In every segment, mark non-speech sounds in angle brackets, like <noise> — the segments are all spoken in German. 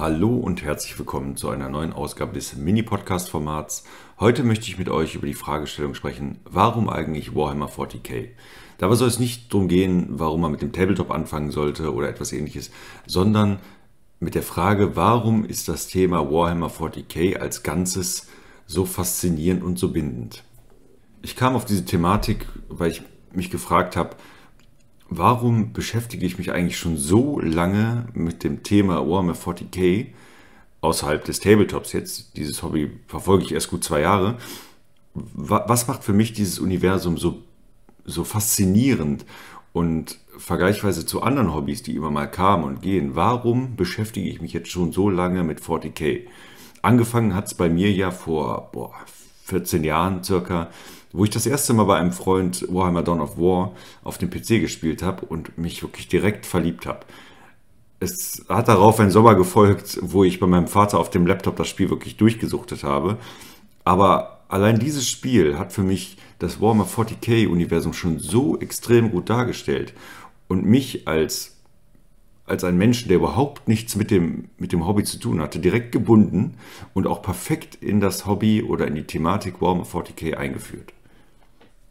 Hallo und herzlich willkommen zu einer neuen Ausgabe des Mini-Podcast-Formats. Heute möchte ich mit euch über die Fragestellung sprechen, warum eigentlich Warhammer 40k? Dabei soll es nicht darum gehen, warum man mit dem Tabletop anfangen sollte oder etwas ähnliches, sondern mit der Frage, warum ist das Thema Warhammer 40k als Ganzes so faszinierend und so bindend? Ich kam auf diese Thematik, weil ich mich gefragt habe, warum beschäftige ich mich eigentlich schon so lange mit dem Thema Warhammer 40k außerhalb des Tabletops jetzt? Dieses Hobby verfolge ich erst gut zwei Jahre. Was macht für mich dieses Universum so, so faszinierend und vergleichsweise zu anderen Hobbys, die immer mal kamen und gehen? Warum beschäftige ich mich jetzt schon so lange mit 40k? Angefangen hat es bei mir ja vor boah, 14 Jahren circa wo ich das erste Mal bei einem Freund Warhammer Dawn of War auf dem PC gespielt habe und mich wirklich direkt verliebt habe. Es hat darauf ein Sommer gefolgt, wo ich bei meinem Vater auf dem Laptop das Spiel wirklich durchgesuchtet habe. Aber allein dieses Spiel hat für mich das Warhammer 40k-Universum schon so extrem gut dargestellt und mich als, als ein Menschen, der überhaupt nichts mit dem, mit dem Hobby zu tun hatte, direkt gebunden und auch perfekt in das Hobby oder in die Thematik Warhammer 40k eingeführt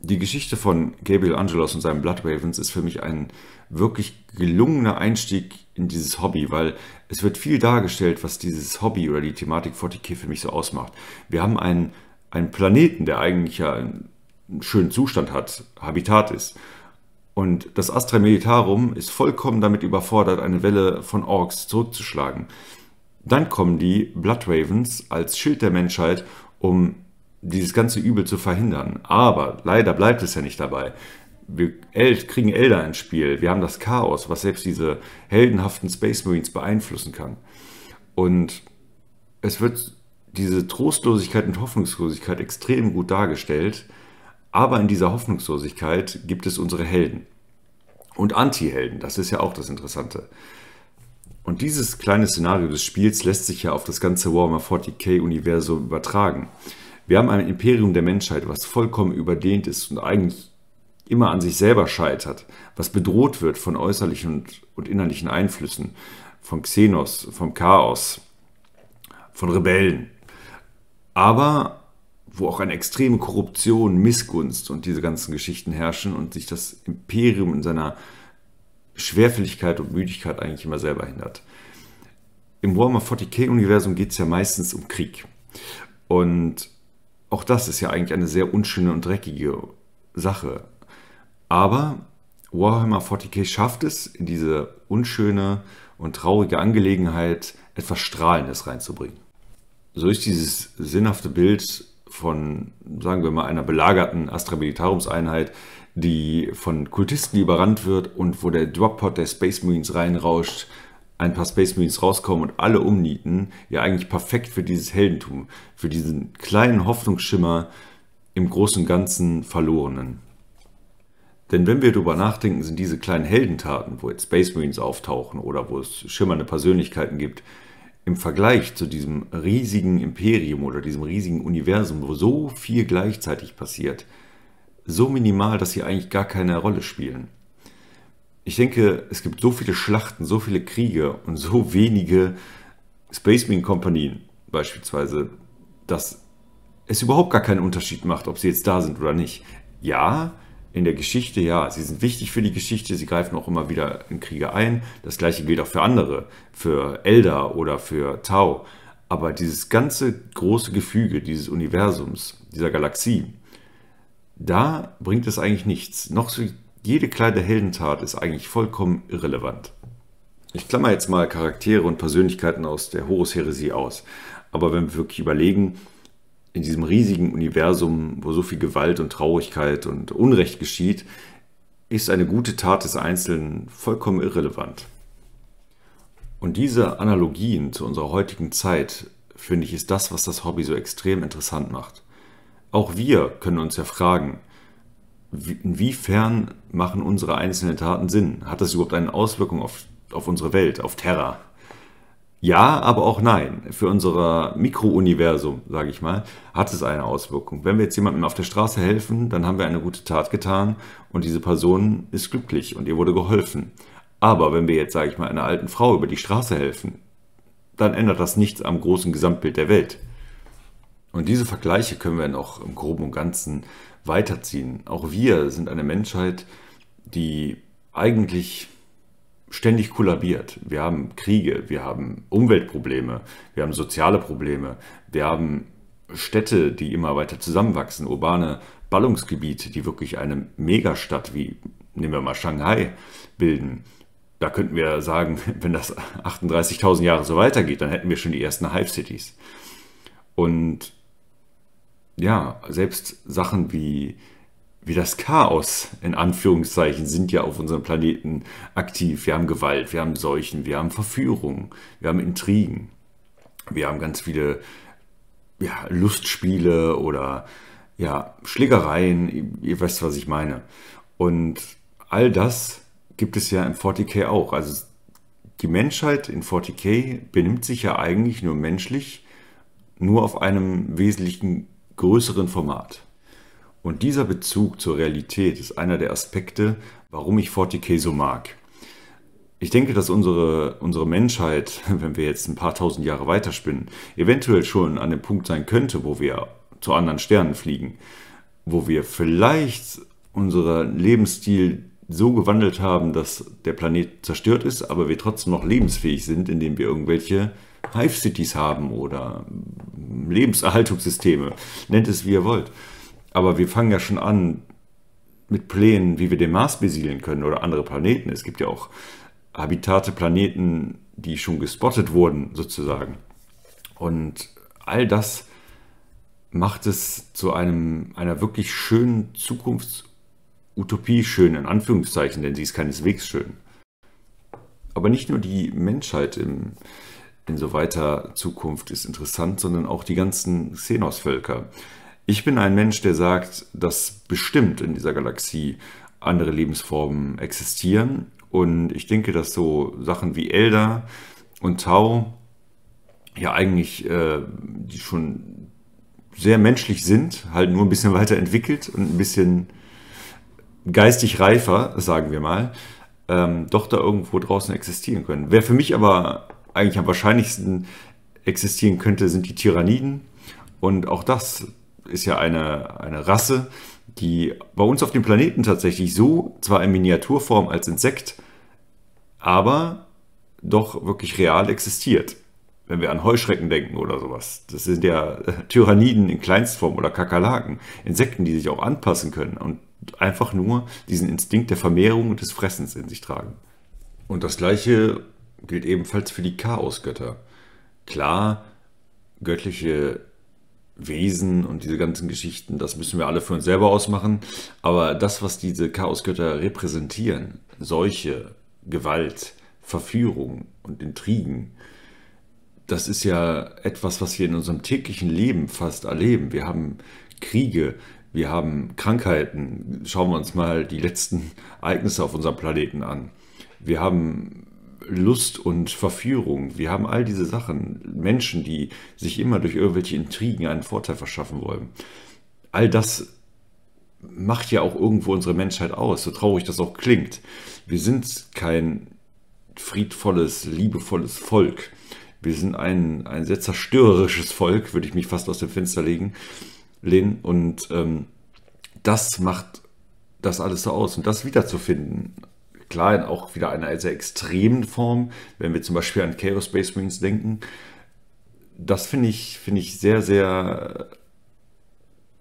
die Geschichte von Gabriel Angelos und seinen Blood Ravens ist für mich ein wirklich gelungener Einstieg in dieses Hobby, weil es wird viel dargestellt, was dieses Hobby oder die Thematik 40k für mich so ausmacht. Wir haben einen, einen Planeten, der eigentlich ja einen schönen Zustand hat, Habitat ist. Und das Astra Militarum ist vollkommen damit überfordert, eine Welle von Orks zurückzuschlagen. Dann kommen die Blood Ravens als Schild der Menschheit, um dieses ganze Übel zu verhindern. Aber leider bleibt es ja nicht dabei. Wir kriegen Elder ins Spiel. Wir haben das Chaos, was selbst diese heldenhaften Space Marines beeinflussen kann. Und es wird diese Trostlosigkeit und Hoffnungslosigkeit extrem gut dargestellt. Aber in dieser Hoffnungslosigkeit gibt es unsere Helden. Und Anti-Helden, das ist ja auch das Interessante. Und dieses kleine Szenario des Spiels lässt sich ja auf das ganze Warhammer 40k-Universum übertragen. Wir haben ein Imperium der Menschheit, was vollkommen überdehnt ist und eigentlich immer an sich selber scheitert, was bedroht wird von äußerlichen und, und innerlichen Einflüssen, von Xenos, vom Chaos, von Rebellen. Aber wo auch eine extreme Korruption, Missgunst und diese ganzen Geschichten herrschen und sich das Imperium in seiner Schwerfälligkeit und Müdigkeit eigentlich immer selber hindert. Im Warhammer 40k-Universum geht es ja meistens um Krieg. Und auch das ist ja eigentlich eine sehr unschöne und dreckige Sache. Aber Warhammer 40k schafft es, in diese unschöne und traurige Angelegenheit etwas Strahlendes reinzubringen. So ist dieses sinnhafte Bild von, sagen wir mal, einer belagerten Astra Militarumseinheit, die von Kultisten überrannt wird und wo der Droppod der Space Marines reinrauscht ein paar Space Marines rauskommen und alle umnieten, ja eigentlich perfekt für dieses Heldentum, für diesen kleinen Hoffnungsschimmer im Großen Ganzen Verlorenen. Denn wenn wir darüber nachdenken, sind diese kleinen Heldentaten, wo jetzt Space Marines auftauchen oder wo es schimmernde Persönlichkeiten gibt, im Vergleich zu diesem riesigen Imperium oder diesem riesigen Universum, wo so viel gleichzeitig passiert, so minimal, dass sie eigentlich gar keine Rolle spielen ich denke, es gibt so viele Schlachten, so viele Kriege und so wenige Space Marine Kompanien beispielsweise, dass es überhaupt gar keinen Unterschied macht, ob sie jetzt da sind oder nicht. Ja, in der Geschichte, ja, sie sind wichtig für die Geschichte, sie greifen auch immer wieder in Kriege ein. Das gleiche gilt auch für andere, für Elder oder für Tau. Aber dieses ganze große Gefüge dieses Universums, dieser Galaxie, da bringt es eigentlich nichts. Noch so jede kleine Heldentat ist eigentlich vollkommen irrelevant. Ich klammer jetzt mal Charaktere und Persönlichkeiten aus der Horus-Heresie aus. Aber wenn wir wirklich überlegen, in diesem riesigen Universum, wo so viel Gewalt und Traurigkeit und Unrecht geschieht, ist eine gute Tat des Einzelnen vollkommen irrelevant. Und diese Analogien zu unserer heutigen Zeit, finde ich, ist das, was das Hobby so extrem interessant macht. Auch wir können uns ja fragen, inwiefern machen unsere einzelnen Taten Sinn? Hat das überhaupt eine Auswirkung auf, auf unsere Welt, auf Terra? Ja, aber auch nein. Für unser Mikrouniversum, sage ich mal, hat es eine Auswirkung. Wenn wir jetzt jemandem auf der Straße helfen, dann haben wir eine gute Tat getan und diese Person ist glücklich und ihr wurde geholfen. Aber wenn wir jetzt, sage ich mal, einer alten Frau über die Straße helfen, dann ändert das nichts am großen Gesamtbild der Welt. Und diese Vergleiche können wir dann auch im Groben und Ganzen weiterziehen. Auch wir sind eine Menschheit, die eigentlich ständig kollabiert. Wir haben Kriege, wir haben Umweltprobleme, wir haben soziale Probleme, wir haben Städte, die immer weiter zusammenwachsen, urbane Ballungsgebiete, die wirklich eine Megastadt wie, nehmen wir mal Shanghai, bilden. Da könnten wir sagen, <laughs> wenn das 38.000 Jahre so weitergeht, dann hätten wir schon die ersten Hive Cities. Und ja, selbst Sachen wie, wie das Chaos in Anführungszeichen sind ja auf unserem Planeten aktiv. Wir haben Gewalt, wir haben Seuchen, wir haben Verführungen, wir haben Intrigen, wir haben ganz viele ja, Lustspiele oder ja, Schlägereien, ihr wisst, was ich meine. Und all das gibt es ja im 40k auch. Also die Menschheit in 40k benimmt sich ja eigentlich nur menschlich, nur auf einem wesentlichen größeren Format. Und dieser Bezug zur Realität ist einer der Aspekte, warum ich 40k so mag. Ich denke, dass unsere, unsere Menschheit, <laughs> wenn wir jetzt ein paar tausend Jahre weiterspinnen, eventuell schon an dem Punkt sein könnte, wo wir zu anderen Sternen fliegen, wo wir vielleicht unseren Lebensstil so gewandelt haben, dass der Planet zerstört ist, aber wir trotzdem noch lebensfähig sind, indem wir irgendwelche Hive-Cities haben oder Lebenserhaltungssysteme. Nennt es, wie ihr wollt. Aber wir fangen ja schon an mit Plänen, wie wir den Mars besiedeln können oder andere Planeten. Es gibt ja auch Habitate, Planeten, die schon gespottet wurden, sozusagen. Und all das macht es zu einem, einer wirklich schönen Zukunftsutopie schön, in Anführungszeichen, denn sie ist keineswegs schön. Aber nicht nur die Menschheit im, in so weiter Zukunft ist interessant, sondern auch die ganzen Xenos-Völker. Ich bin ein Mensch, der sagt, dass bestimmt in dieser Galaxie andere Lebensformen existieren. Und ich denke, dass so Sachen wie Elder und Tau ja eigentlich äh, die schon sehr menschlich sind, halt nur ein bisschen <laughs> weiterentwickelt und ein bisschen geistig reifer, sagen wir mal, ähm, doch da irgendwo draußen existieren können. Wer für mich aber eigentlich am wahrscheinlichsten existieren könnte, sind die Tyranniden. Und auch das ist ja eine, eine Rasse, die bei uns auf dem Planeten tatsächlich so, zwar in Miniaturform als Insekt, aber doch wirklich real existiert. Wenn wir an Heuschrecken denken oder sowas. Das sind ja äh, Tyranniden in Kleinstform oder Kakerlaken. Insekten, die sich auch anpassen können und einfach nur diesen Instinkt der Vermehrung und des Fressens in sich tragen. Und das gleiche gilt ebenfalls für die Chaosgötter. Klar, göttliche Wesen und diese ganzen Geschichten, das müssen wir alle für uns selber ausmachen. Aber das, was diese Chaosgötter repräsentieren, Seuche, Gewalt, Verführung und Intrigen, das ist ja etwas, was wir in unserem täglichen Leben fast erleben. Wir haben Kriege, wir haben Krankheiten. Schauen wir uns mal die letzten Ereignisse auf unserem Planeten an. Wir haben Lust und Verführung. Wir haben all diese Sachen. Menschen, die sich immer durch irgendwelche Intrigen einen Vorteil verschaffen wollen. All das macht ja auch irgendwo unsere Menschheit aus, so traurig das auch klingt. Wir sind kein friedvolles, liebevolles Volk. Wir sind ein, ein sehr zerstörerisches Volk, würde ich mich fast aus dem Fenster legen, lehnen. Und ähm, das macht das alles so aus. Und das wiederzufinden klar in auch wieder einer sehr extremen Form, wenn wir zum Beispiel an Chaos Space Marines denken. Das finde ich, finde ich sehr, sehr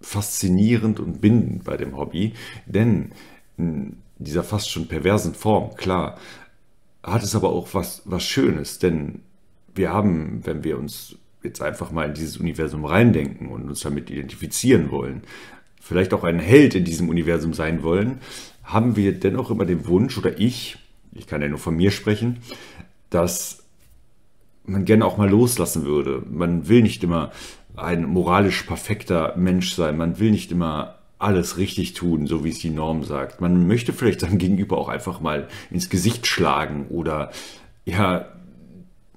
faszinierend und bindend bei dem Hobby, denn in dieser fast schon perversen Form, klar, hat es aber auch was, was Schönes, denn wir haben, wenn wir uns jetzt einfach mal in dieses Universum reindenken und uns damit identifizieren wollen, vielleicht auch ein Held in diesem Universum sein wollen, haben wir dennoch immer den Wunsch, oder ich, ich kann ja nur von mir sprechen, dass man gerne auch mal loslassen würde. Man will nicht immer ein moralisch perfekter Mensch sein. Man will nicht immer alles richtig tun, so wie es die Norm sagt. Man möchte vielleicht seinem Gegenüber auch einfach mal ins Gesicht schlagen oder ja,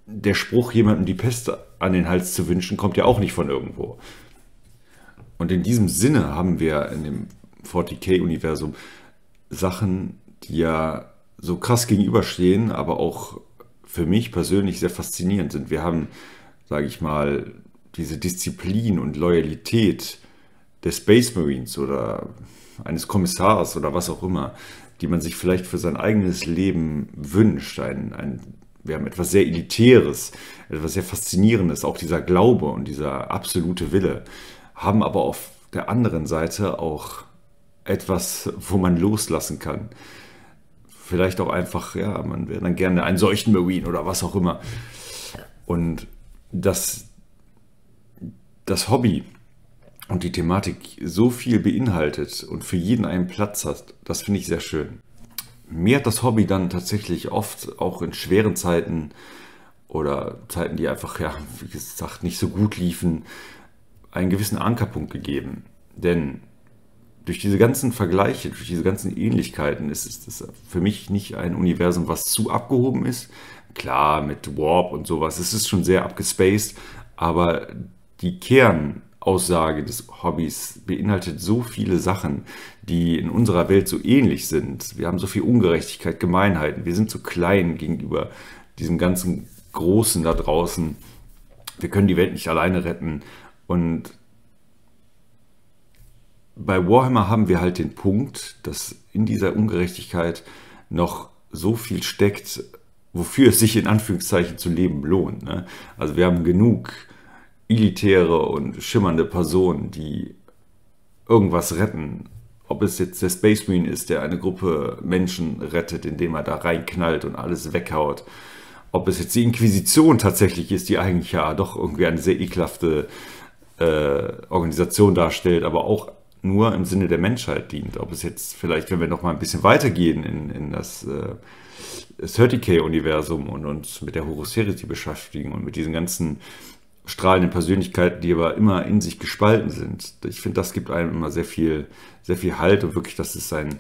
der Spruch, jemandem die Pest an den Hals zu wünschen, kommt ja auch nicht von irgendwo. Und in diesem Sinne haben wir in dem 40k-Universum Sachen, die ja so krass gegenüberstehen, aber auch für mich persönlich sehr faszinierend sind. Wir haben, sage ich mal, diese Disziplin und Loyalität des Space Marines oder eines Kommissars oder was auch immer, die man sich vielleicht für sein eigenes Leben wünscht. Ein, ein, wir haben etwas sehr Elitäres, etwas sehr Faszinierendes, auch dieser Glaube und dieser absolute Wille haben aber auf der anderen Seite auch etwas, wo man loslassen kann. Vielleicht auch einfach, ja, man wäre dann gerne ein Marine oder was auch immer. Und dass das Hobby und die Thematik so viel beinhaltet und für jeden einen Platz hat, das finde ich sehr schön. Mir hat das Hobby dann tatsächlich oft auch in schweren Zeiten oder Zeiten, die einfach, ja, wie gesagt, nicht so gut liefen, einen gewissen Ankerpunkt gegeben. Denn durch diese ganzen Vergleiche, durch diese ganzen Ähnlichkeiten ist es für mich nicht ein Universum, was zu abgehoben ist. Klar, mit Warp und sowas, es ist schon sehr abgespaced, aber die Kernaussage des Hobbys beinhaltet so viele Sachen, die in unserer Welt so ähnlich sind. Wir haben so viel Ungerechtigkeit, Gemeinheiten, wir sind zu klein gegenüber diesem ganzen Großen da draußen. Wir können die Welt nicht alleine retten und bei Warhammer haben wir halt den Punkt, dass in dieser Ungerechtigkeit noch so viel steckt, wofür es sich in Anführungszeichen zu leben lohnt. Ne? Also wir haben genug elitäre und schimmernde Personen, die irgendwas retten. Ob es jetzt der Space Marine ist, der eine Gruppe Menschen rettet, indem er da reinknallt und alles weghaut. Ob es jetzt die Inquisition tatsächlich ist, die eigentlich ja doch irgendwie eine sehr ekelhafte äh, Organisation darstellt, aber auch nur im Sinne der Menschheit dient. Ob es jetzt vielleicht, wenn wir noch mal ein bisschen weitergehen in, in das äh, 30k-Universum und uns mit der Horoserity beschäftigen und mit diesen ganzen strahlenden Persönlichkeiten, die aber immer in sich gespalten sind. Ich finde, das gibt einem immer sehr viel, sehr viel Halt und wirklich, dass es ein,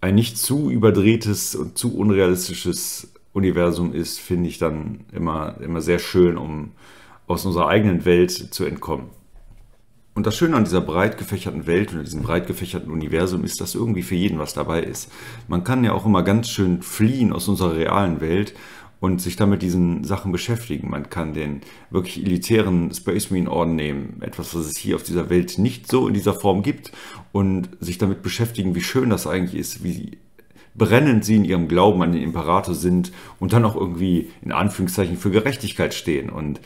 ein nicht zu überdrehtes und zu unrealistisches Universum ist, finde ich dann immer, immer sehr schön, um, aus unserer eigenen Welt zu entkommen. Und das Schöne an dieser breit gefächerten Welt und diesem breit gefächerten Universum ist, dass irgendwie für jeden was dabei ist. Man kann ja auch immer ganz schön fliehen aus unserer realen Welt und sich damit diesen Sachen beschäftigen. Man kann den wirklich elitären Space Marine Orden nehmen, etwas, was es hier auf dieser Welt nicht so in dieser Form gibt, und sich damit beschäftigen, wie schön das eigentlich ist, wie brennend sie in ihrem Glauben an den Imperator sind und dann auch irgendwie in Anführungszeichen für Gerechtigkeit stehen und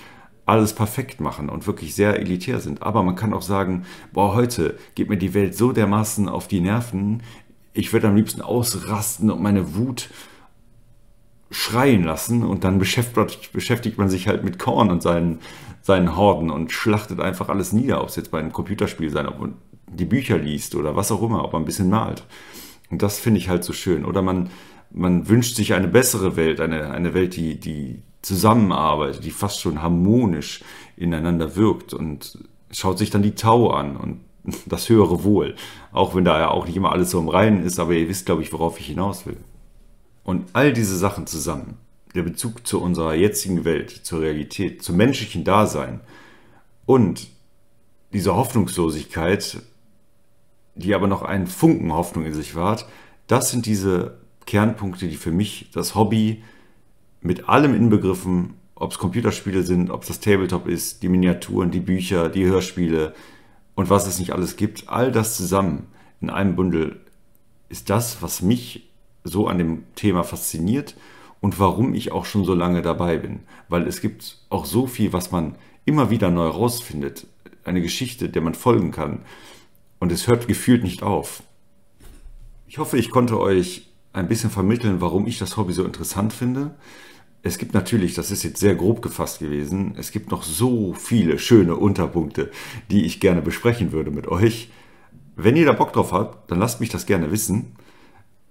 alles perfekt machen und wirklich sehr elitär sind. Aber man kann auch sagen, boah, heute geht mir die Welt so dermaßen auf die Nerven, ich würde am liebsten ausrasten und meine Wut schreien lassen und dann beschäftigt man sich halt mit Korn und seinen, seinen Horden und schlachtet einfach alles nieder, ob es jetzt bei einem Computerspiel sein, ob man die Bücher liest oder was auch immer, ob man ein bisschen malt. Und das finde ich halt so schön. Oder man, man wünscht sich eine bessere Welt, eine, eine Welt, die, die, zusammenarbeitet, die fast schon harmonisch ineinander wirkt und schaut sich dann die Tau an und <laughs> das höhere Wohl. Auch wenn da ja auch nicht immer alles so im Reinen ist, aber ihr wisst, glaube ich, worauf ich hinaus will. Und all diese Sachen zusammen, der Bezug zu unserer jetzigen Welt, zur Realität, zum menschlichen Dasein und diese Hoffnungslosigkeit, die aber noch einen Funken Hoffnung in sich wahrt, das sind diese Kernpunkte, die für mich das Hobby, mit allem inbegriffen, ob es Computerspiele sind, ob es das Tabletop ist, die Miniaturen, die Bücher, die Hörspiele und was es nicht alles gibt, all das zusammen in einem Bündel ist das, was mich so an dem Thema fasziniert und warum ich auch schon so lange dabei bin. Weil es gibt auch so viel, was man immer wieder neu rausfindet. Eine Geschichte, der man folgen kann. Und es hört gefühlt nicht auf. Ich hoffe, ich konnte euch ein bisschen vermitteln, warum ich das Hobby so interessant finde es gibt natürlich, das ist jetzt sehr grob gefasst gewesen, es gibt noch so viele schöne Unterpunkte, die ich gerne besprechen würde mit euch. Wenn ihr da Bock drauf habt, dann lasst mich das gerne wissen.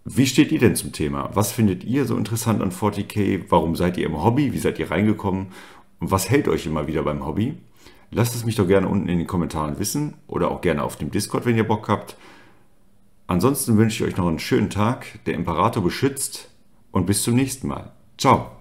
Wie steht ihr denn zum Thema? Was findet ihr so interessant an 40k? Warum seid ihr im Hobby? Wie seid ihr reingekommen? Und was hält euch immer wieder beim Hobby? Lasst es mich doch gerne unten in den Kommentaren wissen oder auch gerne auf dem Discord, wenn ihr Bock habt. Ansonsten wünsche ich euch noch einen schönen Tag. Der Imperator beschützt und bis zum nächsten Mal. Ciao.